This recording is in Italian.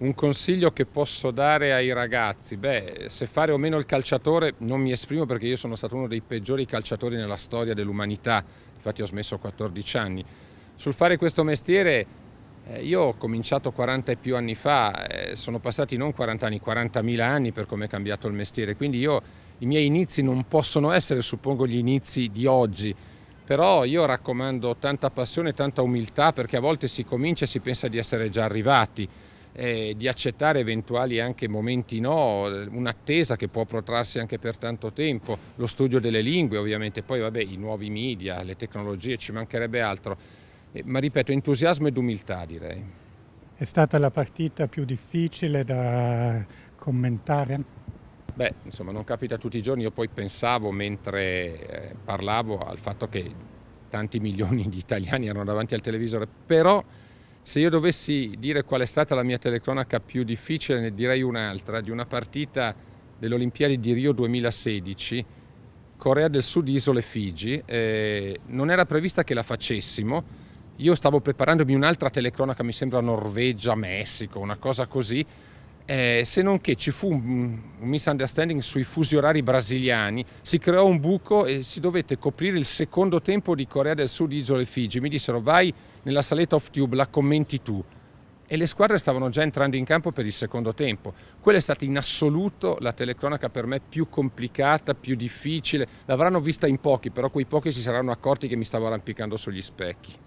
Un consiglio che posso dare ai ragazzi, beh, se fare o meno il calciatore non mi esprimo perché io sono stato uno dei peggiori calciatori nella storia dell'umanità, infatti ho smesso a 14 anni. Sul fare questo mestiere eh, io ho cominciato 40 e più anni fa, eh, sono passati non 40 anni, 40.000 anni per come è cambiato il mestiere, quindi io, i miei inizi non possono essere, suppongo, gli inizi di oggi, però io raccomando tanta passione, tanta umiltà perché a volte si comincia e si pensa di essere già arrivati eh, di accettare eventuali anche momenti no, un'attesa che può protrarsi anche per tanto tempo, lo studio delle lingue ovviamente, poi vabbè i nuovi media, le tecnologie, ci mancherebbe altro, eh, ma ripeto entusiasmo ed umiltà direi. È stata la partita più difficile da commentare? Beh, insomma, non capita tutti i giorni. Io poi pensavo mentre eh, parlavo al fatto che tanti milioni di italiani erano davanti al televisore, però se io dovessi dire qual è stata la mia telecronaca più difficile, ne direi un'altra, di una partita delle Olimpiadi di Rio 2016, Corea del Sud, Isole Figi. Eh, non era prevista che la facessimo, io stavo preparandomi un'altra telecronaca, mi sembra Norvegia, Messico, una cosa così, eh, se non che ci fu un misunderstanding sui fusi orari brasiliani, si creò un buco e si dovette coprire il secondo tempo di Corea del Sud, Isole Figi. Mi dissero vai nella saletta off tube, la commenti tu. E le squadre stavano già entrando in campo per il secondo tempo. Quella è stata in assoluto la telecronaca per me più complicata, più difficile. L'avranno vista in pochi, però quei pochi si saranno accorti che mi stavo arrampicando sugli specchi.